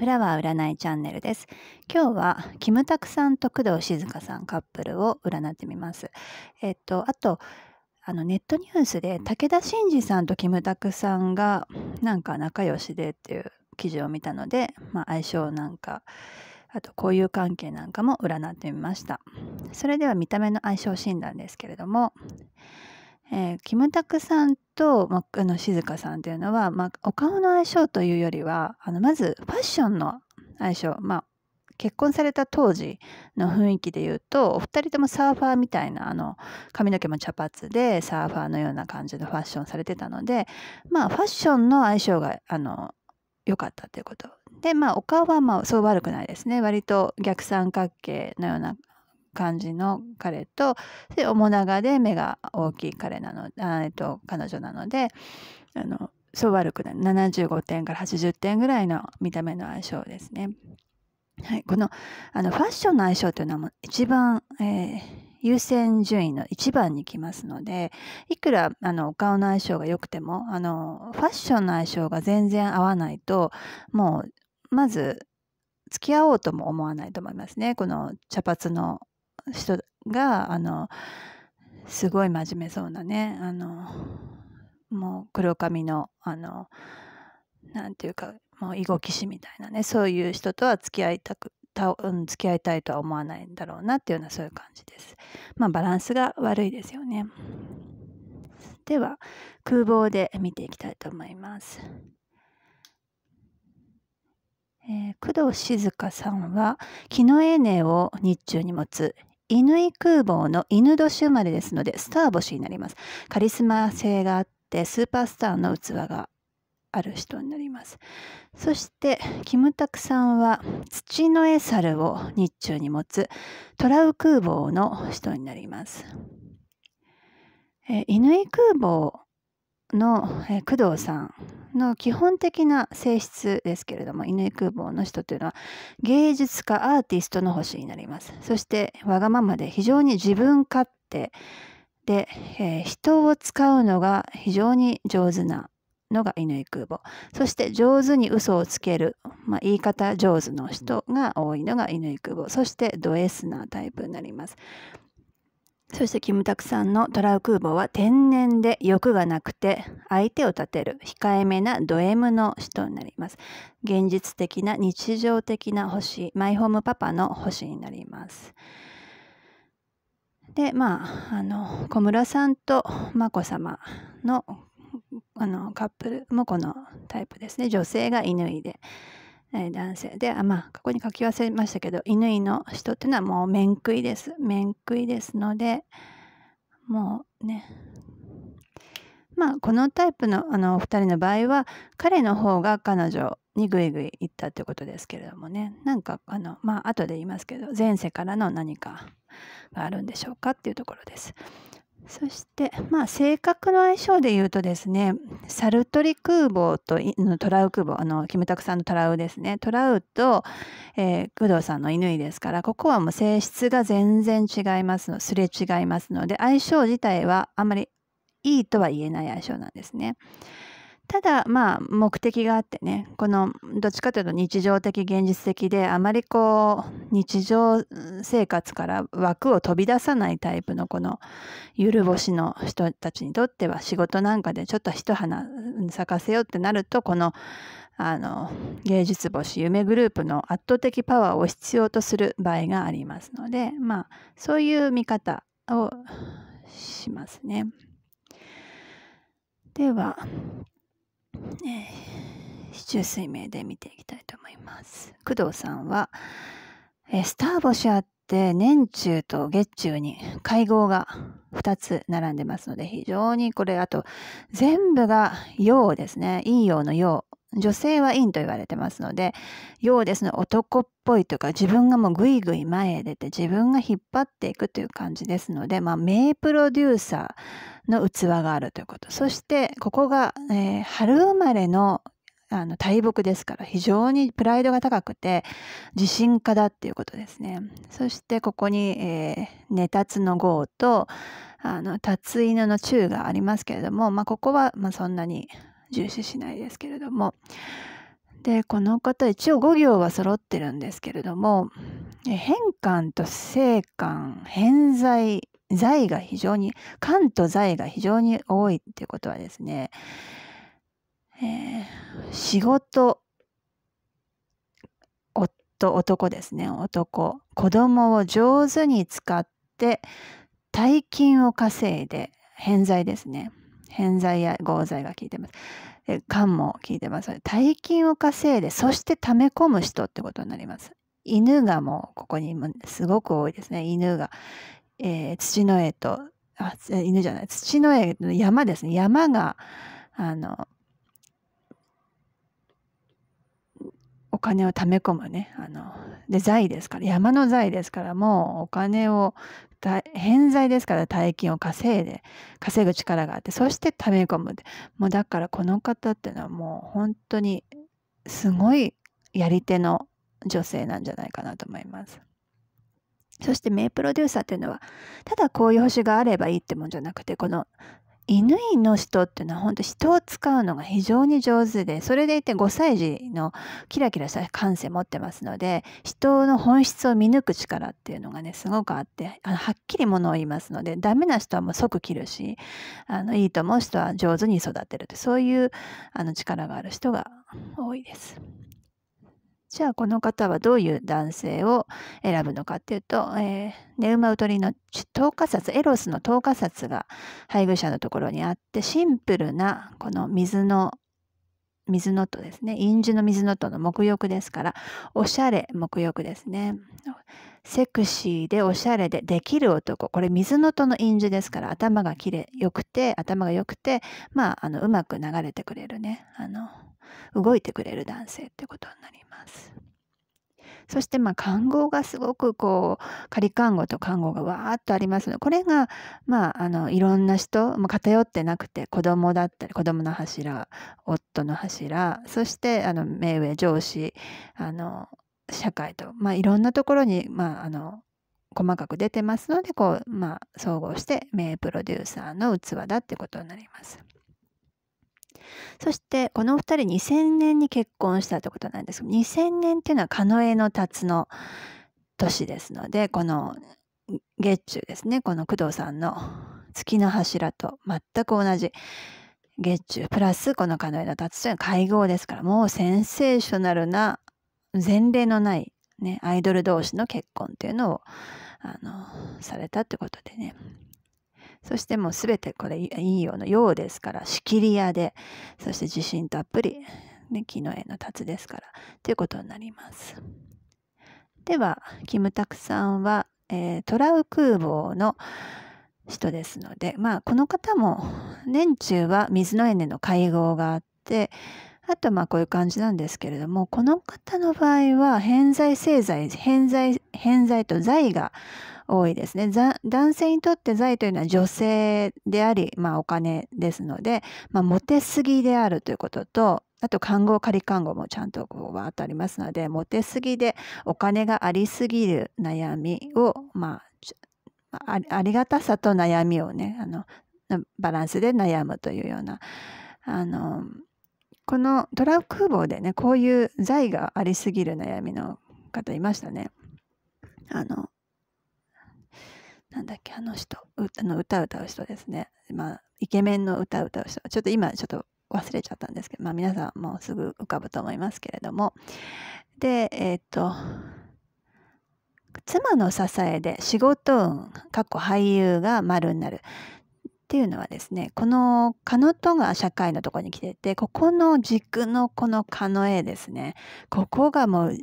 フラワー占いチャンネルです。今日はキムタクさんと工藤静香さんカップルを占ってみます。えっと、あと、あのネットニュースで武田真治さんとキムタクさんがなんか仲良しでっていう記事を見たので、まあ、相性なんかあと交友関係なんかも占ってみましたそれでは見た目の相性診断ですけれども、えー、キムタクさんと、まあ、あの静香さんというのは、まあ、お顔の相性というよりはあのまずファッションの相性、まあ、結婚された当時の雰囲気でいうとお二人ともサーファーみたいなあの髪の毛も茶髪でサーファーのような感じのファッションされてたので、まあ、ファッションの相性があの良かったということでまあお顔はまあそう悪くないですね割と逆三角形のような感じの彼と主面長で目が大きい彼なのあ、えっと、彼女なのであのそう悪くない75点から80点ぐらいの見た目の相性ですね。はい、このあのファッションの相性というのは一番、えー、優先順位の一番に来ますのでいくらあのお顔の相性が良くてもあのファッションの相性が全然合わないともうまず付き合おうとも思わないと思いますねこの茶髪の人があのすごい真面目そうなねあのもう黒髪のあのなんていうかもう囲碁棋士みたいなねそういう人とは付き合いたくた、うん、付き合いたいとは思わないんだろうなっていうようなそういう感じです。まあバランスが悪いですよね。では空房で見ていきたいと思います。えー、工藤静香さんは「木のエーネを日中に持つ乾空母の犬年生まれですのでスター星になりますカリスマ性があってスーパースターの器がある人になりますそしてキムタクさんは土の絵猿を日中に持つトラウ空母の人になります乾空房の、えー、工藤さんの基本的な性質ですけれども乾空母の人というのは芸術家アーティストの星になりますそしてわがままで非常に自分勝手で、えー、人を使うのが非常に上手なのが乾空母そして上手に嘘をつける、まあ、言い方上手の人が多いのが乾空母そしてド S なタイプになりますそしてキムタクさんのトラウ空母は天然で欲がなくて相手を立てる控えめなド M の人になります。現実的な日常的な星、マイホームパパの星になります。で、まあ、あの、小室さんと眞子さまのあのカップルもこのタイプですね。女性がいで。え男性であ、まあ、ここに書き忘れましたけど乾の人っていうのはもう面食いです面食いですのでもうねまあこのタイプのあのお二人の場合は彼の方が彼女にグイグイ行ったってことですけれどもねなんかあのまあ後で言いますけど前世からの何かがあるんでしょうかっていうところです。そして、まあ、性格の相性で言うとですね、サルトリ空母とトラウ空母、あの、キムタクさんのトラウですね、トラウと、えー、工藤さんの犬ですから、ここはもう性質が全然違いますの、すれ違いますので、相性自体はあまりいいとは言えない相性なんですね。ただまあ目的があってねこのどっちかというと日常的現実的であまりこう日常生活から枠を飛び出さないタイプのこのゆるぼしの人たちにとっては仕事なんかでちょっと一花咲かせようってなるとこのあの芸術星夢グループの圧倒的パワーを必要とする場合がありますのでまあそういう見方をしますね。ではね、市中水明で見ていきたいと思います。工藤さんは、えスター星あって年中と月中に会合が2つ並んでますので、非常にこれ、あと、全部が陽ですね。陰陽の陽。女性は陰と言われてますので、陽ですね、男っぽいというか、自分がもうぐいぐい前へ出て、自分が引っ張っていくという感じですので、まあ、名プロデューサー。の器があるということ。そしてここが、えー、春生まれのあの大木ですから非常にプライドが高くて自信家だっていうことですね。そしてここに、えー、ネタツの号とあのタツの中がありますけれども、まあ、ここは、まあ、そんなに重視しないですけれども。でこの方一応5行は揃ってるんですけれども変換と正換偏在財が非常に、官と財が非常に多いっていうことはですね、えー、仕事、夫、男ですね、男、子供を上手に使って、大金を稼いで、偏在ですね。偏在や合罪が効いてます。官も効いてます。大金を稼いで、そして溜め込む人ってことになります。犬がもうここにすごく多いですね。犬が。えー、土の絵と、あ、犬じゃない、土の絵の山ですね。山が、あの、お金を貯め込むね。あの、で、財ですから、山の財ですから、もうお金を、偏在ですから大金を稼いで、稼ぐ力があって、そして貯め込む。もうだからこの方っていうのはもう本当にすごいやり手の女性なんじゃないかなと思います。そして名プロデューサーっていうのはただこういう星があればいいってもんじゃなくてこの犬の人っていうのは本当人を使うのが非常に上手でそれでいて5歳児のキラキラした感性持ってますので人の本質を見抜く力っていうのがねすごくあってあのはっきりものを言いますのでダメな人はもう即切るしあのいいと思う人は上手に育てるってそういうあの力がある人が多いです。じゃあこの方はどういう男性を選ぶのかっていうと、えー、ネウマウトリの10日札エロスの10日札が配偶者のところにあってシンプルなこの水の水のとですね陰樹の水のとの沐浴ですからおしゃれ沐浴ですねセクシーでおしゃれでできる男これ水のとの陰樹ですから頭がきれよくて頭が良くてまああのうまく流れてくれるねあの動いてくれる男性ってことになります。そしてまあ看護がすごくこう仮看護と看護がわーっとありますのでこれがまああのいろんな人、も偏ってなくて子供だったり子供の柱夫の柱そしてあの目上上司あの社会と、まあ、いろんなところに、まあ、あの細かく出てますのでこう、まあ、総合して名プロデューサーの器だってことになります。そしてこのお二人2000年に結婚したってことなんですけど2000年っていうのは狩江の辰の年ですのでこの月中ですねこの工藤さんの月の柱と全く同じ月中プラスこの狩江の辰というのは会合ですからもうセンセーショナルな前例のない、ね、アイドル同士の結婚っていうのをあのされたってことでねそしてもうすべてこれ陰陽のうですから仕切り屋でそして自信たっぷり、ね、木の絵の立つですからということになります。ではキムタクさんは、えー、トラウ空母の人ですのでまあこの方も年中は水のエネの会合があってあとまあこういう感じなんですけれどもこの方の場合は偏在製剤偏在偏在と在が多いですね。男性にとって財というのは女性であり、まあ、お金ですので、まあ、モテすぎであるということと、あと、看護、仮看護もちゃんとこう、わーっとありますので、モテすぎでお金がありすぎる悩みを、まあ、ありがたさと悩みをね、あの、バランスで悩むというような、あの、このトラッ空母でね、こういう財がありすぎる悩みの方いましたね。あの、なんだっけ、あの人、うあの歌歌う人ですね。まあ、イケメンの歌歌う人。ちょっと今、ちょっと忘れちゃったんですけど、まあ、皆さんもうすぐ浮かぶと思いますけれども。で、えっ、と、妻の支えで仕事運、過去俳優が丸になる。っていうのはですねこの「かのと」が社会のとこに来ててここの軸のこの「かの絵」ですねここがもう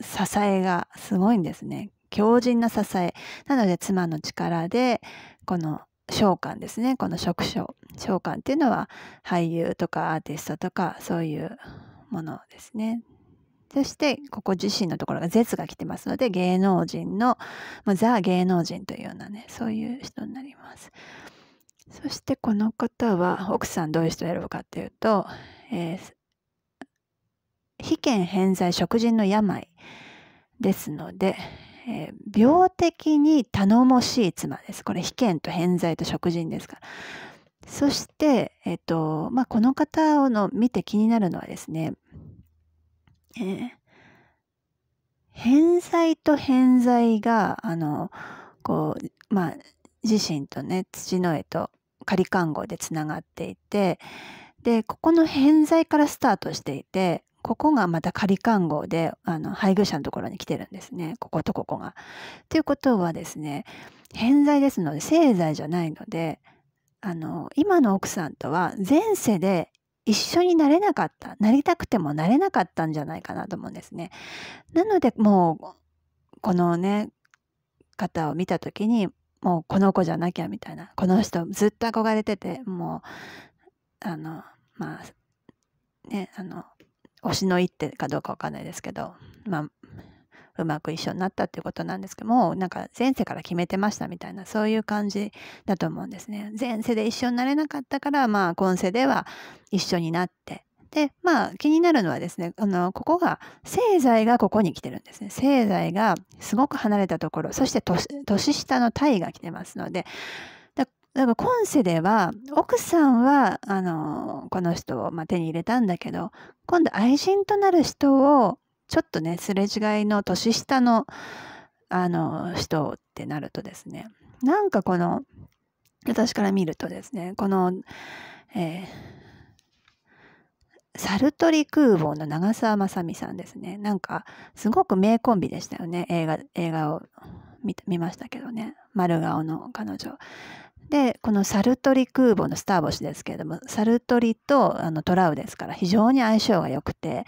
支えがすごいんですね。強靭な支え。なので妻の力でこの召喚ですねこの職所召喚っていうのは俳優とかアーティストとかそういうものですねそしてここ自身のところが「絶」が来てますので芸能人のザ芸能人というようなねそういう人になりますそしてこの方は奥さんどういう人を選ぶかっていうと、えー、被験偏在食人の病ですので、えー、病的に頼もしい妻です。これ被験と偏在と食人ですから。そして、えっ、ー、と、まあ、この方の見て気になるのはですね、えー、偏在と偏在が、あの、こう、まあ、自身とね、土の絵と仮看護でつながっていて、で、ここの偏在からスタートしていて、ここがまた仮看護であの配偶者のところに来てるんですねこことここが。ということはですね偏在ですので正在じゃないのであの今の奥さんとは前世で一緒になれなかったなりたくてもなれなかったんじゃないかなと思うんですね。なのでもうこのね方を見た時にもうこの子じゃなきゃみたいなこの人ずっと憧れててもうあのまあねあの推しの一手かどうかわかんないですけど、まあ、うまく一緒になったっていうことなんですけどもうなんか前世から決めてましたみたいなそういう感じだと思うんですね。前世で一緒になれなかったからまあ今世では一緒になってでまあ気になるのはですねあのここが星座がここに来てるんですね星座がすごく離れたところそして年下の体が来てますのでだから今世では奥さんはあのこの人を、まあ、手に入れたんだけど今度愛人となる人をちょっとねすれ違いの年下のあの人ってなるとですねなんかこの私から見るとですねこの、えー、サルトリ空母の長澤まさみさんですねなんかすごく名コンビでしたよね映画映画を見ましたけどね丸顔の彼女でこのサルトリ空母のスター星ですけれどもサルトリとあのトラウですから非常に相性が良くて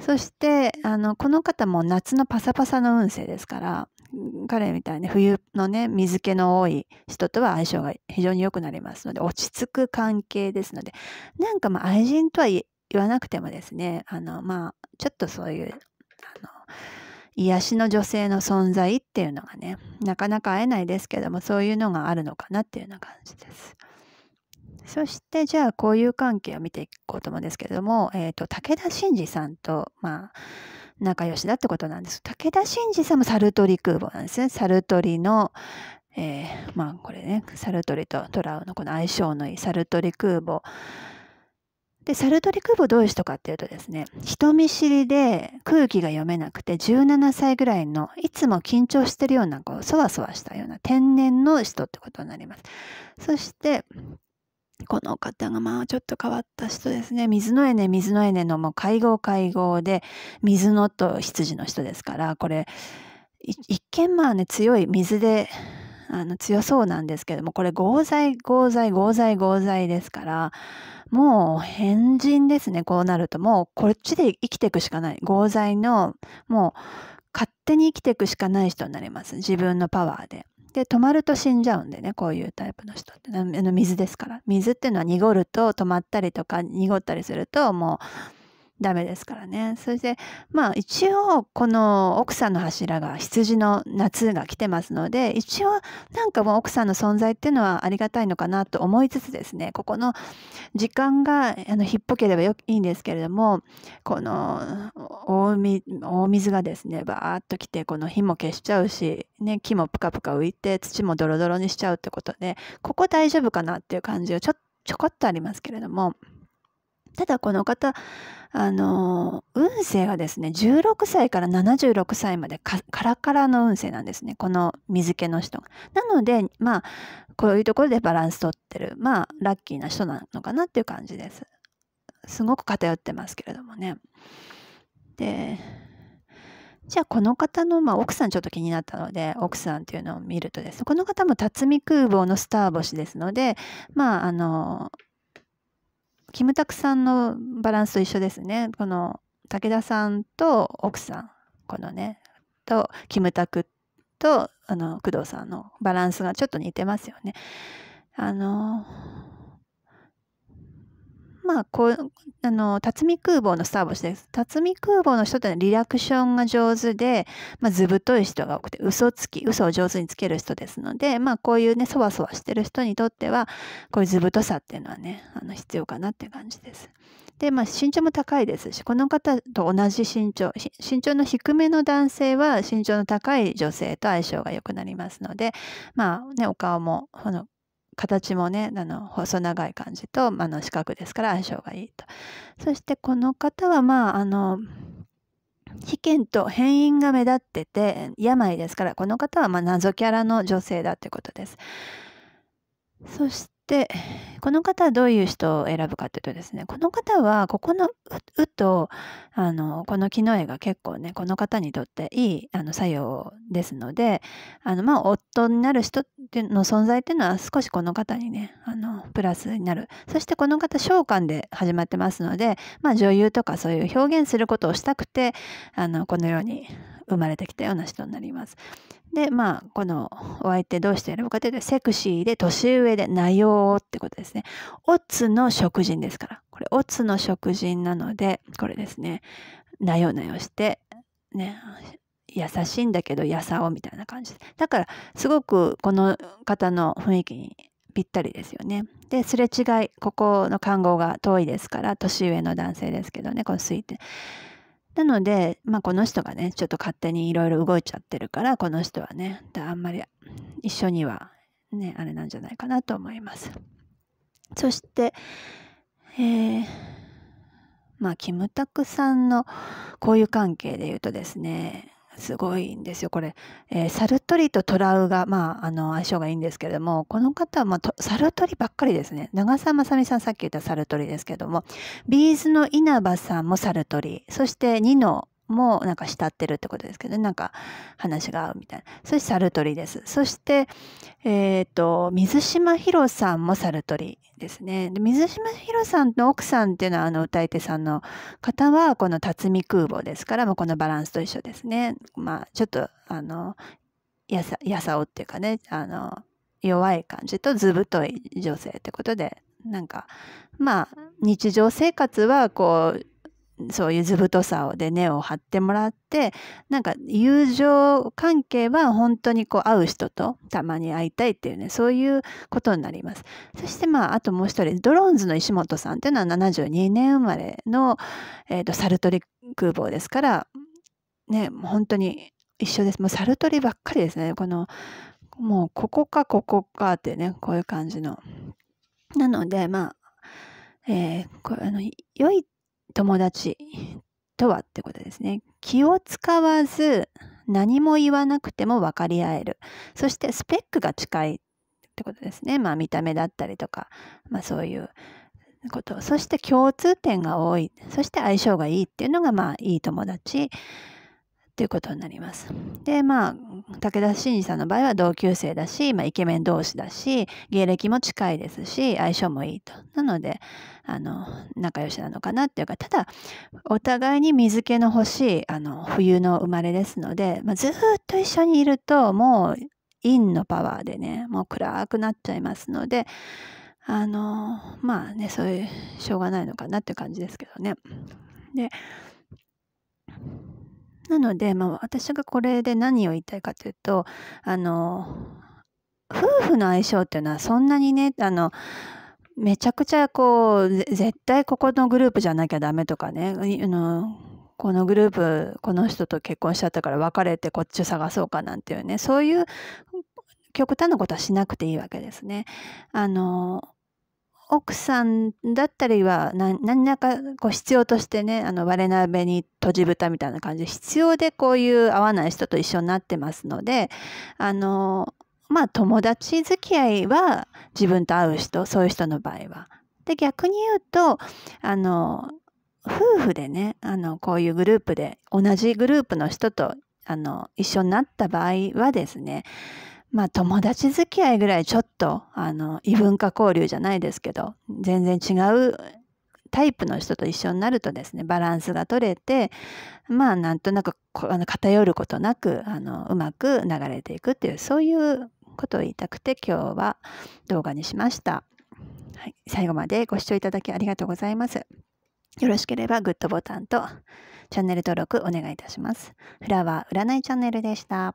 そしてあのこの方も夏のパサパサの運勢ですから彼みたいに冬のね水気の多い人とは相性が非常に良くなりますので落ち着く関係ですのでなんかまあ愛人とは言わなくてもですねあのまあちょっとそういうあの癒しの女性の存在っていうのがねなかなか会えないですけどもそういうのがあるのかなっていうような感じです。そしてじゃあ交友関係を見ていこうと思うんですけれども、えーと、武田真治さんと、まあ、仲良しだってことなんです武田真治さんもサルトリ空母なんですねサルトリの、えー、まあこれねサルトリとトラウのこの相性のいいサルトリ空母で、サルトリ・クーボどういう人かっていうとですね、人見知りで空気が読めなくて17歳ぐらいの、いつも緊張してるような、こう、そわそわしたような天然の人ってことになります。そして、この方がまあちょっと変わった人ですね。水のエネ、水のエネのもう会合会合で、水のと羊の人ですから、これ、一見まあね、強い水で、あの強そうなんですけども、これ合剤、合剤、合剤、合剤ですから、もう変人ですね、こうなると。もうこっちで生きていくしかない。合剤の、もう勝手に生きていくしかない人になります。自分のパワーで。で止まると死んじゃうんでねこういうタイプの人ってあの水ですから水っていうのは濁ると止まったりとか濁ったりするともうダメですからね。そして、まあ一応、この奥さんの柱が羊の夏が来てますので、一応、なんかもう奥さんの存在っていうのはありがたいのかなと思いつつですね、ここの時間が、あの、ひっぽければよいいんですけれども、この大大水がですね、バーっと来て、この火も消しちゃうし、ね、木もぷかぷか浮いて、土もドロドロにしちゃうってことで、ここ大丈夫かなっていう感じをちょ、ちょこっとありますけれども、ただこの方あの運勢がですね16歳から76歳までカラカラの運勢なんですねこの水気の人が。なのでまあこういうところでバランス取ってるまあラッキーな人なのかなっていう感じです。すごく偏ってますけれどもね。でじゃあこの方の、まあ、奥さんちょっと気になったので奥さんっていうのを見るとですねこの方も辰巳空母のスター星ですのでまああのキムタクさんのバランスと一緒ですねこの武田さんと奥さんこのねとキムタクとあの工藤さんのバランスがちょっと似てますよね。あのまあ、こう、あの、辰巳空母のスターボスです。辰巳空母の人ってのはリラクションが上手で、まあ、ずぶとい人が多くて、嘘つき、嘘を上手につける人ですので、まあ、こういうね、そわそわしてる人にとっては、こういうずぶとさっていうのはね、あの、必要かなって感じです。で、まあ、身長も高いですし、この方と同じ身長、身長の低めの男性は身長の高い女性と相性が良くなりますので、まあね、お顔も、この、形もねあの細長い感じとあの四角ですから相性がいいとそしてこの方はまああの被験と変因が目立ってて病ですからこの方はま謎キャラの女性だってことですそしでこの方はどういう人を選ぶかというとですねこの方はここの「う」とあのこの木の絵が結構ねこの方にとっていいあの作用ですのであのまあ夫になる人の存在っていうのは少しこの方にねあのプラスになるそしてこの方召喚で始まってますので、まあ、女優とかそういう表現することをしたくてあのこのように生まれてきたような人になります。でまあこのお相手どうしてやるかというとセクシーで年上でなよってことですね。オツの食人ですからこれオツの食人なのでこれですねなよなよしてね優しいんだけどやさおみたいな感じだからすごくこの方の雰囲気にぴったりですよね。で、すれ違い、ここの看護が遠いですから、年上の男性ですけどね、この推定。なので、まあ、この人がねちょっと勝手にいろいろ動いちゃってるからこの人はねあんまり一緒にはねあれなんじゃないかなと思いますそして、えー、まあキムタクさんの交友関係で言うとですねすごいんですよこれ、えー、サルトリとトラウが、まあ、あの相性がいいんですけれどもこの方は、まあ、サルトリばっかりですね長澤まさみさんさっき言ったサルトリですけどもビーズの稲葉さんもサルトリそしてニノもなんか慕ってるってことですけど、ね、なんか話が合うみたいなそしてサルトリですそしてえっ、ー、と水島ヒロさんもサルトリですねで水島ヒロさんの奥さんっていうのはあの歌い手さんの方はこの辰巳空母ですからもうこのバランスと一緒ですねまあちょっとあのやさやさおっていうかねあの弱い感じと図太い女性ってことでなんかまあ日常生活はこうそういう図太さで根を張ってもらってなんか友情関係は本当にこう会う人とたまに会いたいっていうねそういうことになりますそしてまああともう一人ドローンズの石本さんっていうのは72年生まれの、えーと、サルトリ空母ですからね本当に一緒ですもうサルトリばっかりですねこのもうここかここかってねこういう感じのなのでまあえー、こあの良い友達とはってことですね。気を使わず何も言わなくても分かり合える。そしてスペックが近いってことですね。まあ見た目だったりとか、まあそういうこと。そして共通点が多い。そして相性がいいっていうのがまあいい友達。ということになります。でまあ武田真治さんの場合は同級生だし、まあ、イケメン同士だし芸歴も近いですし相性もいいと。なのであの仲良しなのかなっていうかただお互いに水気の欲しいあの冬の生まれですので、まあ、ずっと一緒にいるともう陰のパワーでねもう暗くなっちゃいますのであのまあねそういうしょうがないのかなって感じですけどね。でなので、まあ、私がこれで何を言いたいかというとあの夫婦の相性っていうのはそんなにねあのめちゃくちゃこう絶対ここのグループじゃなきゃダメとかねあのこのグループこの人と結婚しちゃったから別れてこっち探そうかなんていうねそういう極端なことはしなくていいわけですね。あの奥さんだったりは何何らかこう必要としてねあの割れ鍋にとじ蓋みたいな感じで必要でこういう合わない人と一緒になってますのであのまあ友達付き合いは自分と会う人そういう人の場合は。で逆に言うとあの夫婦でねあのこういうグループで同じグループの人とあの一緒になった場合はですねまあ友達付き合いぐらいちょっと、あの、異文化交流じゃないですけど、全然違うタイプの人と一緒になるとですね、バランスが取れて、まあなんとなくあの偏ることなく、あの、うまく流れていくっていう、そういうことを言いたくて今日は動画にしました。はい、最後までご視聴いただきありがとうございます。よろしければグッドボタンとチャンネル登録お願いいたします。フラワー占いチャンネルでした。